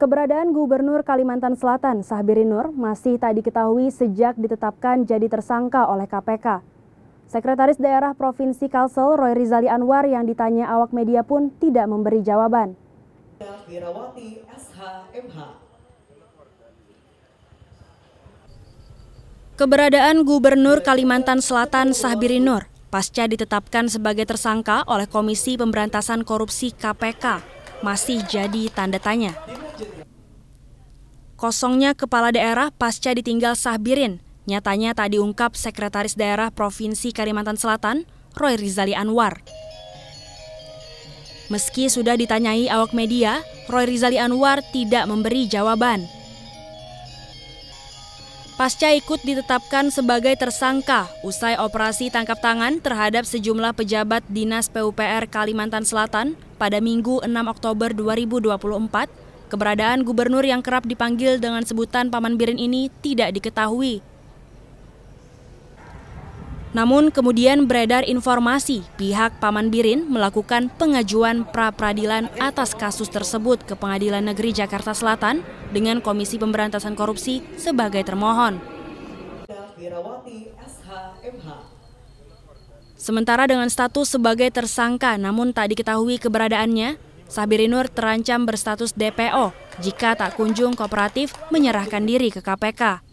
Keberadaan Gubernur Kalimantan Selatan Sahbirin Nur masih tak diketahui sejak ditetapkan jadi tersangka oleh KPK. Sekretaris Daerah Provinsi Kalsel Roy Rizali Anwar yang ditanya awak media pun tidak memberi jawaban. Keberadaan Gubernur Kalimantan Selatan Sahbirin Nur pasca ditetapkan sebagai tersangka oleh Komisi Pemberantasan Korupsi KPK masih jadi tanda tanya. Kosongnya kepala daerah pasca ditinggal Sahbirin, nyatanya tak diungkap Sekretaris Daerah Provinsi Kalimantan Selatan, Roy Rizali Anwar. Meski sudah ditanyai awak media, Roy Rizali Anwar tidak memberi jawaban. Pasca ikut ditetapkan sebagai tersangka usai operasi tangkap tangan terhadap sejumlah pejabat Dinas PUPR Kalimantan Selatan pada Minggu 6 Oktober 2024, Keberadaan gubernur yang kerap dipanggil dengan sebutan Paman Birin ini tidak diketahui. Namun kemudian beredar informasi pihak Paman Birin melakukan pengajuan pra-peradilan atas kasus tersebut ke Pengadilan Negeri Jakarta Selatan dengan Komisi Pemberantasan Korupsi sebagai termohon. Sementara dengan status sebagai tersangka namun tak diketahui keberadaannya, Sabirinur terancam berstatus DPO jika tak kunjung kooperatif menyerahkan diri ke KPK.